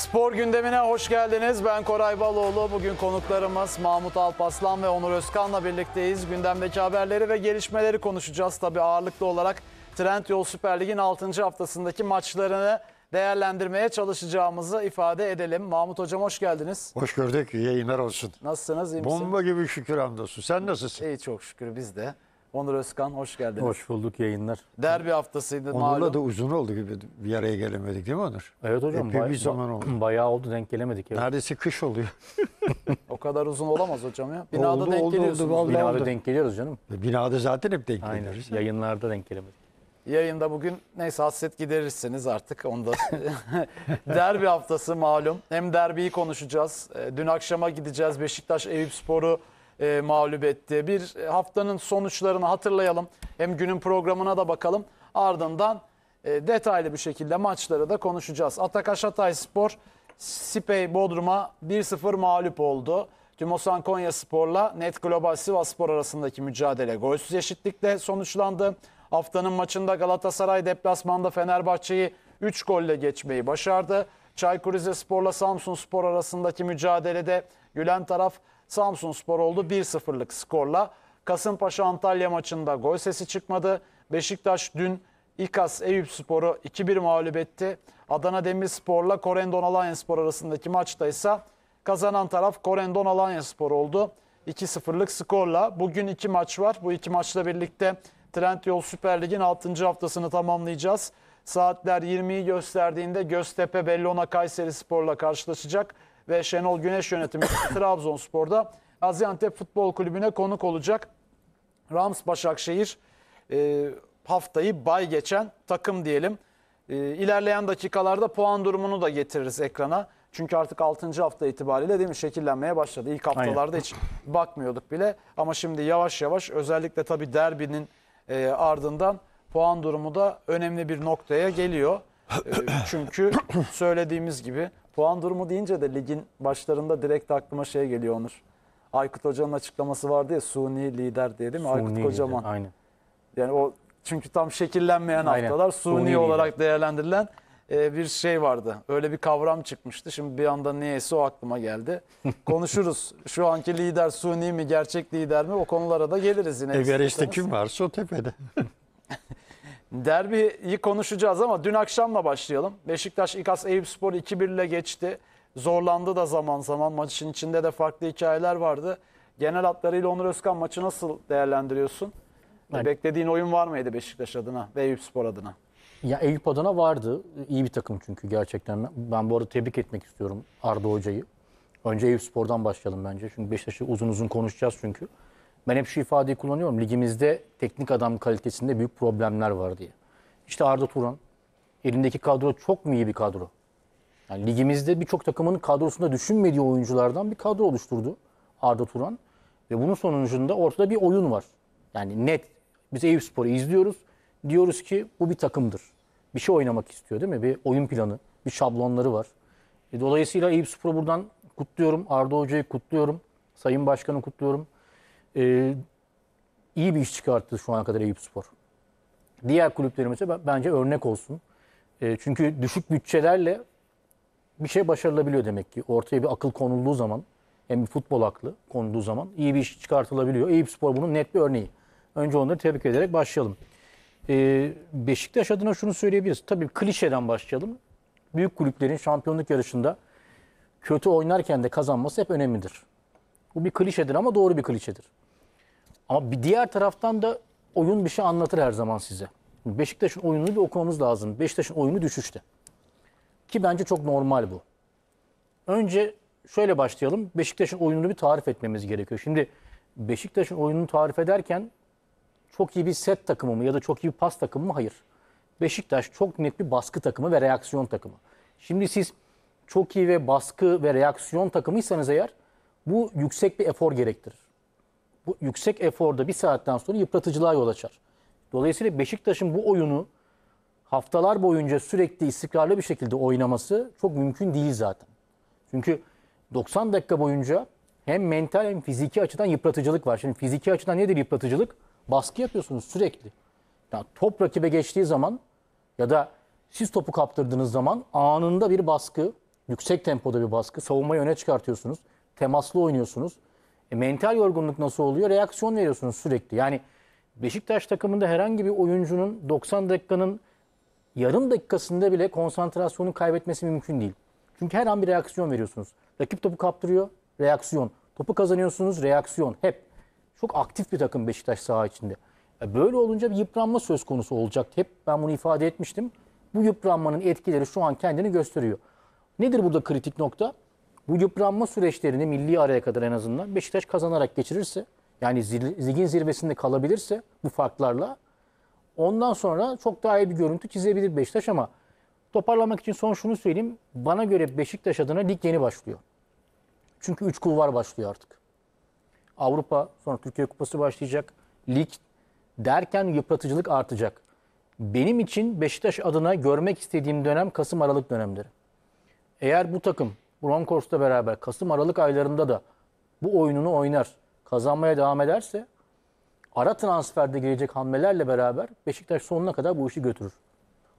Spor gündemine hoş geldiniz. Ben Koray Baloğlu. Bugün konuklarımız Mahmut Alpaslan ve Onur Özkan'la birlikteyiz. Gündemdeki haberleri ve gelişmeleri konuşacağız. Tabii ağırlıklı olarak Trendyol Süper Lig'in 6. haftasındaki maçlarını değerlendirmeye çalışacağımızı ifade edelim. Mahmut Hocam hoş geldiniz. Hoş gördük. Yayınlar olsun. Nasılsınız? Iyi misin? Bomba gibi şükür hamdolsun. Sen nasılsın? İyi çok şükür biz de. Onur Özkan hoş geldiniz. Hoş bulduk yayınlar. Derbi haftasıydı Onur'la malum. da uzun oldu gibi bir araya gelemedik değil mi Onur? Evet hocam. Epey bir zaman oldu. Bayağı oldu denk gelemedik. Evet. Neredeyse kış oluyor. O kadar uzun olamaz hocam ya. Binada Oldu, denk oldu, oldu, geliyorsunuz. Binada denk geliyoruz canım. E, binada zaten hep denk Aynen. geliyoruz. Yayınlarda denk gelemedik. Yayında bugün neyse hasret giderirsiniz artık onda. derbi haftası malum. Hem derbiyi konuşacağız. E, dün akşama gideceğiz. Beşiktaş Eyüp Spor'u e, mağlup etti. Bir e, haftanın sonuçlarını hatırlayalım. Hem günün programına da bakalım. Ardından e, detaylı bir şekilde maçları da konuşacağız. Atakaş Hatay Spor Sipey Bodrum'a 1-0 mağlup oldu. Tümosan Konya Spor'la Net Global Sivas Spor arasındaki mücadele golsüz eşitlikle sonuçlandı. Haftanın maçında Galatasaray deplasmanda Fenerbahçe'yi 3 golle geçmeyi başardı. Çaykur Rizespor'la Samsun Spor arasındaki mücadelede gülen taraf Samsun Spor oldu 1-0'lık skorla. Kasımpaşa Antalya maçında gol sesi çıkmadı. Beşiktaş dün İKAS Eyüp Spor'u 2-1 mağlup etti. Adana Demirspor'la Korendon Alanya Spor arasındaki maçta ise kazanan taraf Korendon Alanya Spor oldu. 2-0'lık skorla. Bugün iki maç var. Bu iki maçla birlikte Trendyol Süper Lig'in 6. haftasını tamamlayacağız. Saatler 20'yi gösterdiğinde Göztepe Bellona Kayseri Spor'la karşılaşacak ve Şenol Güneş yönetimi Trabzonspor'da Gaziantep Futbol Kulübü'ne konuk olacak. Rams Başakşehir e, haftayı bay geçen takım diyelim. E, ilerleyen dakikalarda puan durumunu da getiririz ekrana. Çünkü artık 6. hafta itibariyle değil mi şekillenmeye başladı. İlk haftalarda Aynen. hiç bakmıyorduk bile. Ama şimdi yavaş yavaş özellikle tabii derbinin e, ardından puan durumu da önemli bir noktaya geliyor. E, çünkü söylediğimiz gibi Puan durumu deyince de ligin başlarında direkt aklıma şey geliyor Onur. Aykut Hoca'nın açıklaması vardı ya suni lider diye değil mi? Suni Aykut Kocaman. Lider, aynen. Yani o çünkü tam şekillenmeyen aynen. haftalar suni, suni olarak lider. değerlendirilen e, bir şey vardı. Öyle bir kavram çıkmıştı. Şimdi bir anda niyeyse o aklıma geldi. Konuşuruz. Şu anki lider suni mi, gerçek lider mi? O konulara da geliriz yine. E garajda kim varsa o tepede. Derbiyi konuşacağız ama dün akşamla başlayalım. Beşiktaş İKAS Eyüpspor 2-1 ile geçti. Zorlandı da zaman zaman. Maçın içinde de farklı hikayeler vardı. Genel hatlarıyla Onur Özkan maçı nasıl değerlendiriyorsun? Yani, Beklediğin oyun var mıydı Beşiktaş adına ve Eyüpspor adına? Ya Eyüp adına vardı. İyi bir takım çünkü gerçekten. Ben bu arada tebrik etmek istiyorum Arda Hoca'yı. Önce Eyüp Spor'dan başlayalım bence. Çünkü Beşiktaş'ı uzun uzun konuşacağız çünkü. Ben hep şu ifadeyi kullanıyorum. Ligimizde teknik adam kalitesinde büyük problemler var diye. İşte Arda Turan. Elindeki kadro çok mu iyi bir kadro? Yani ligimizde birçok takımın kadrosunda düşünmediği oyunculardan bir kadro oluşturdu Arda Turan. Ve bunun sonucunda ortada bir oyun var. Yani net biz Eyüp Spor'u izliyoruz. Diyoruz ki bu bir takımdır. Bir şey oynamak istiyor değil mi? Bir oyun planı, bir şablonları var. E, dolayısıyla Eyüp Spor'u buradan kutluyorum. Arda Hoca'yı kutluyorum. Sayın Başkan'ı kutluyorum e, iyi bir iş çıkarttı şu ana kadar Eyüp Spor. Diğer kulüplerimize bence örnek olsun. E, çünkü düşük bütçelerle bir şey başarılabiliyor demek ki. Ortaya bir akıl konulduğu zaman hem bir futbol aklı konulduğu zaman iyi bir iş çıkartılabiliyor. Eyüp Spor bunun net bir örneği. Önce onları tebrik ederek başlayalım. E, Beşiktaş adına şunu söyleyebiliriz. Tabii klişeden başlayalım. Büyük kulüplerin şampiyonluk yarışında kötü oynarken de kazanması hep önemlidir. Bu bir klişedir ama doğru bir klişedir. Ama bir diğer taraftan da oyun bir şey anlatır her zaman size. Beşiktaş'ın oyununu bir okumamız lazım. Beşiktaş'ın oyunu düşüşte. Ki bence çok normal bu. Önce şöyle başlayalım. Beşiktaş'ın oyununu bir tarif etmemiz gerekiyor. Şimdi Beşiktaş'ın oyununu tarif ederken çok iyi bir set takımı mı ya da çok iyi bir pas takımı mı? Hayır. Beşiktaş çok net bir baskı takımı ve reaksiyon takımı. Şimdi siz çok iyi ve baskı ve reaksiyon takımıysanız eğer bu yüksek bir efor gerektirir bu yüksek eforda bir saatten sonra yıpratıcılığa yol açar. Dolayısıyla Beşiktaş'ın bu oyunu haftalar boyunca sürekli istikrarlı bir şekilde oynaması çok mümkün değil zaten. Çünkü 90 dakika boyunca hem mental hem fiziki açıdan yıpratıcılık var. Şimdi fiziki açıdan nedir yıpratıcılık? Baskı yapıyorsunuz sürekli. Yani top rakibe geçtiği zaman ya da siz topu kaptırdığınız zaman anında bir baskı, yüksek tempoda bir baskı, savunmayı öne çıkartıyorsunuz, temaslı oynuyorsunuz. E, mental yorgunluk nasıl oluyor? Reaksiyon veriyorsunuz sürekli. Yani Beşiktaş takımında herhangi bir oyuncunun 90 dakikanın yarım dakikasında bile konsantrasyonu kaybetmesi mümkün değil. Çünkü her an bir reaksiyon veriyorsunuz. Rakip topu kaptırıyor, reaksiyon. Topu kazanıyorsunuz, reaksiyon. Hep. Çok aktif bir takım Beşiktaş saha içinde. E, böyle olunca bir yıpranma söz konusu olacak. Hep ben bunu ifade etmiştim. Bu yıpranmanın etkileri şu an kendini gösteriyor. Nedir burada kritik nokta? bu yıpranma süreçlerini milli araya kadar en azından Beşiktaş kazanarak geçirirse yani zil ligin zirvesinde kalabilirse bu farklarla ondan sonra çok daha iyi bir görüntü çizebilir Beşiktaş ama toparlamak için son şunu söyleyeyim. Bana göre Beşiktaş adına lig yeni başlıyor. Çünkü 3 kulvar başlıyor artık. Avrupa sonra Türkiye Kupası başlayacak. Lig derken yıpratıcılık artacak. Benim için Beşiktaş adına görmek istediğim dönem Kasım Aralık dönemleri. Eğer bu takım Bronkors'la beraber Kasım-Aralık aylarında da bu oyununu oynar, kazanmaya devam ederse ara transferde gelecek hamlelerle beraber Beşiktaş sonuna kadar bu işi götürür.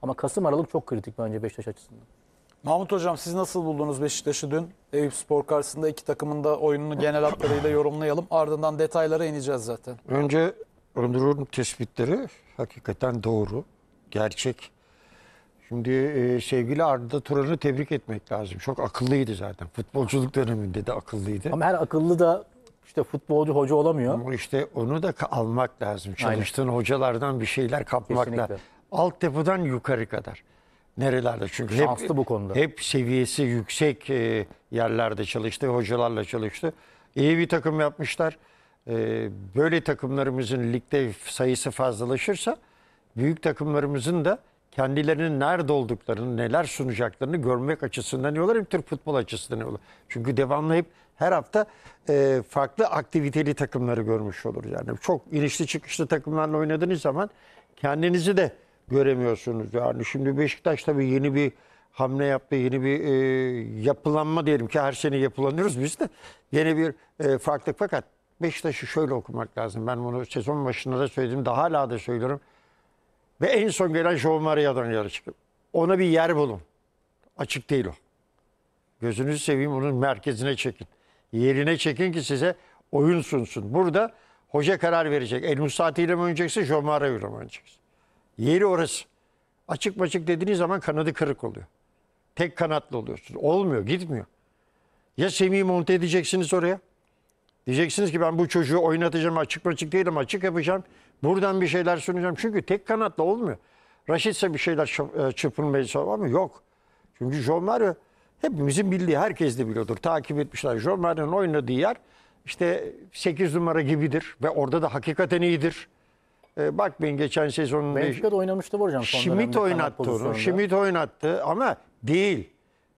Ama Kasım-Aralık çok kritik bence Beşiktaş açısından. Mahmut Hocam siz nasıl buldunuz Beşiktaş'ı dün? Eyüp Spor karşısında iki takımın da oyununu genel hatlarıyla yorumlayalım. Ardından detaylara ineceğiz zaten. Önce Ömrür'ün tespitleri hakikaten doğru, gerçek. Şimdi e, sevgili Arda Turan'ı tebrik etmek lazım. Çok akıllıydı zaten. Futbolculuk döneminde de akıllıydı. Ama her akıllı da işte futbolcu hoca olamıyor. Ama işte onu da almak lazım. Çalıştığın Aynen. hocalardan bir şeyler kapmak Kesinlikle. lazım. Altyapıdan yukarı kadar. Nerelerde? Çünkü Şanslı hep, bu konuda. Hep seviyesi yüksek e, yerlerde çalıştı, hocalarla çalıştı. İyi bir takım yapmışlar. E, böyle takımlarımızın ligde sayısı fazlalaşırsa büyük takımlarımızın da kendilerinin nerede olduklarını, neler sunacaklarını görmek açısından olur, hem Türk futbol açısından olur. Çünkü devamlı hep her hafta e, farklı aktiviteli takımları görmüş olur. Yani çok inişli çıkışlı takımlarla oynadığınız zaman kendinizi de göremiyorsunuz. Yani şimdi Beşiktaş tabii yeni bir hamle yaptı, yeni bir e, yapılanma diyelim ki her sene yapılanıyoruz biz de. Yeni bir e, farklılık fakat Beşiktaş'ı şöyle okumak lazım. Ben bunu sezon başında da söyledim, daha hala da söylüyorum. Ve en son gelen Joe Maria'dan yarışık. Ona bir yer bulun. Açık değil o. Gözünüzü seveyim onun merkezine çekin. Yerine çekin ki size oyun sunsun. Burada hoca karar verecek. El Musati ile mi oynayacaksın, Joe Mara ile mi oynayacaksın? Yeri orası. Açık maçık dediğiniz zaman kanadı kırık oluyor. Tek kanatlı oluyorsun. Olmuyor, gitmiyor. Ya Semih'i monte edeceksiniz oraya? Diyeceksiniz ki ben bu çocuğu oynatacağım açık maçık değil ama açık yapacağım. Buradan bir şeyler sunacağım. Çünkü tek kanatla olmuyor. Raşitse bir şeyler e, çırpınmayı sorar mı? Yok. Çünkü John Mario hepimizin bildiği, herkes de biliyordur. Takip etmişler. John Mario'nun oynadığı yer işte 8 numara gibidir ve orada da hakikaten iyidir. E, bakmayın geçen sezonun... Benfica'da oynamıştı bu hocam. Şimit oynattı onu. Şimit oynattı ama değil.